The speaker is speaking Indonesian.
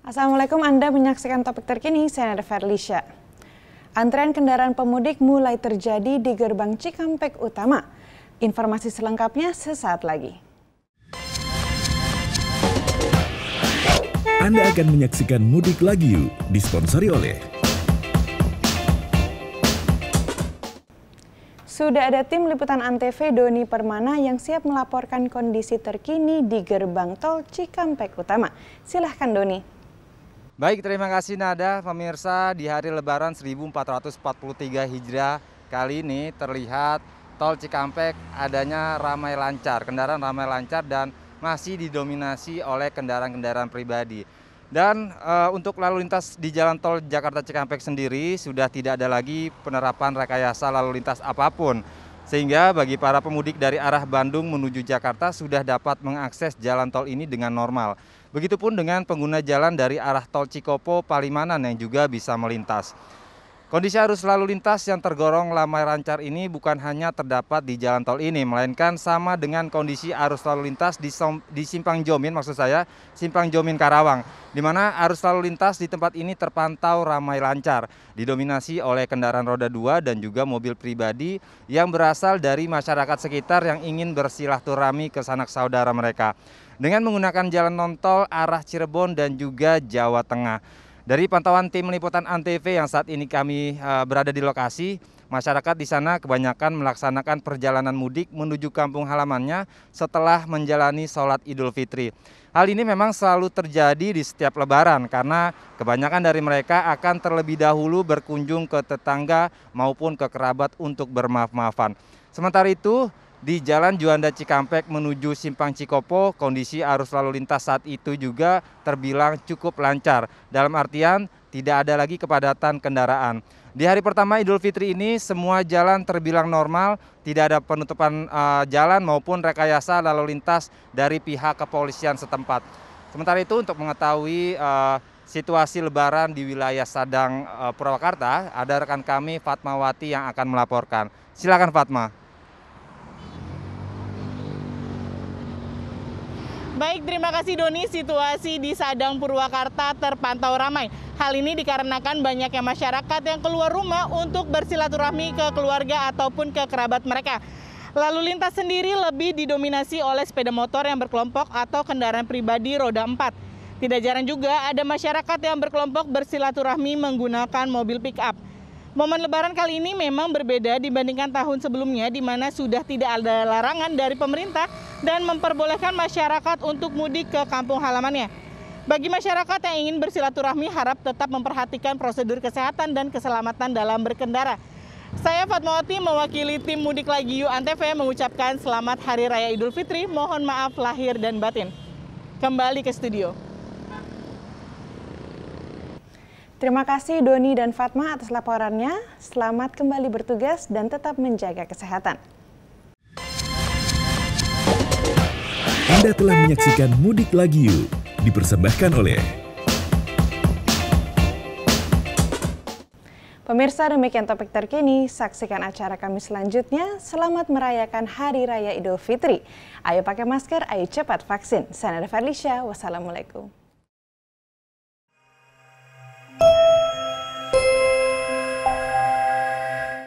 Assalamualaikum Anda menyaksikan topik terkini, saya Nada Ferlisha. Antrean kendaraan pemudik mulai terjadi di gerbang Cikampek Utama. Informasi selengkapnya sesaat lagi. Anda akan menyaksikan Mudik Lagi Yuk, disponsori oleh Sudah ada tim liputan Antv Doni Permana yang siap melaporkan kondisi terkini di gerbang tol Cikampek Utama. Silahkan Doni. Baik, terima kasih Nada. Pemirsa, di hari lebaran 1443 Hijrah kali ini terlihat tol Cikampek adanya ramai lancar, kendaraan ramai lancar dan masih didominasi oleh kendaraan-kendaraan pribadi. Dan e, untuk lalu lintas di jalan tol Jakarta Cikampek sendiri sudah tidak ada lagi penerapan rekayasa lalu lintas apapun. Sehingga bagi para pemudik dari arah Bandung menuju Jakarta sudah dapat mengakses jalan tol ini dengan normal. Begitupun dengan pengguna jalan dari arah tol Cikopo Palimanan yang juga bisa melintas. Kondisi arus lalu lintas yang tergorong lama lancar ini bukan hanya terdapat di jalan tol ini, melainkan sama dengan kondisi arus lalu lintas di, di Simpang Jomin, maksud saya Simpang Jomin Karawang, di mana arus lalu lintas di tempat ini terpantau ramai lancar, didominasi oleh kendaraan roda dua dan juga mobil pribadi yang berasal dari masyarakat sekitar yang ingin bersilaturahmi ke sanak saudara mereka dengan menggunakan jalan non tol arah Cirebon dan juga Jawa Tengah. Dari pantauan tim liputan Antv yang saat ini kami eh, berada di lokasi, masyarakat di sana kebanyakan melaksanakan perjalanan mudik menuju kampung halamannya setelah menjalani sholat Idul Fitri. Hal ini memang selalu terjadi di setiap lebaran karena kebanyakan dari mereka akan terlebih dahulu berkunjung ke tetangga maupun ke kerabat untuk bermaaf-maafan. Sementara itu, di Jalan Juanda Cikampek menuju Simpang Cikopo, kondisi arus lalu lintas saat itu juga terbilang cukup lancar. Dalam artian tidak ada lagi kepadatan kendaraan. Di hari pertama Idul Fitri ini semua jalan terbilang normal, tidak ada penutupan uh, jalan maupun rekayasa lalu lintas dari pihak kepolisian setempat. Sementara itu untuk mengetahui uh, situasi lebaran di wilayah Sadang uh, Purwakarta, ada rekan kami Fatmawati yang akan melaporkan. Silakan Fatma. Baik, terima kasih Doni. Situasi di Sadang Purwakarta terpantau ramai. Hal ini dikarenakan banyaknya masyarakat yang keluar rumah untuk bersilaturahmi ke keluarga ataupun ke kerabat mereka. Lalu lintas sendiri lebih didominasi oleh sepeda motor yang berkelompok atau kendaraan pribadi roda 4. Tidak jarang juga ada masyarakat yang berkelompok bersilaturahmi menggunakan mobil pick up. Momen lebaran kali ini memang berbeda dibandingkan tahun sebelumnya di mana sudah tidak ada larangan dari pemerintah dan memperbolehkan masyarakat untuk mudik ke kampung halamannya. Bagi masyarakat yang ingin bersilaturahmi harap tetap memperhatikan prosedur kesehatan dan keselamatan dalam berkendara. Saya Fatmawati mewakili tim Mudik Lagi Yu Antv mengucapkan selamat Hari Raya Idul Fitri, mohon maaf lahir dan batin. Kembali ke studio. Terima kasih Doni dan Fatma atas laporannya. Selamat kembali bertugas dan tetap menjaga kesehatan. Anda telah menyaksikan Mudik Lagi Yuk, dipersembahkan oleh Pemirsa demikian topik terkini, saksikan acara kami selanjutnya. Selamat merayakan Hari Raya Idul Fitri. Ayo pakai masker, ayo cepat vaksin. Saya Nada Fadlisya, wassalamualaikum.